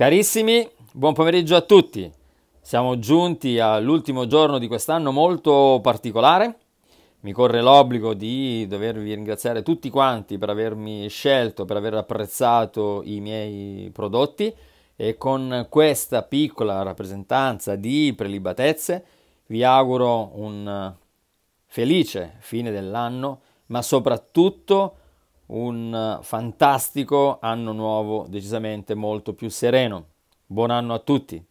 Carissimi, buon pomeriggio a tutti. Siamo giunti all'ultimo giorno di quest'anno molto particolare. Mi corre l'obbligo di dovervi ringraziare tutti quanti per avermi scelto, per aver apprezzato i miei prodotti e con questa piccola rappresentanza di prelibatezze vi auguro un felice fine dell'anno, ma soprattutto un fantastico anno nuovo, decisamente molto più sereno. Buon anno a tutti!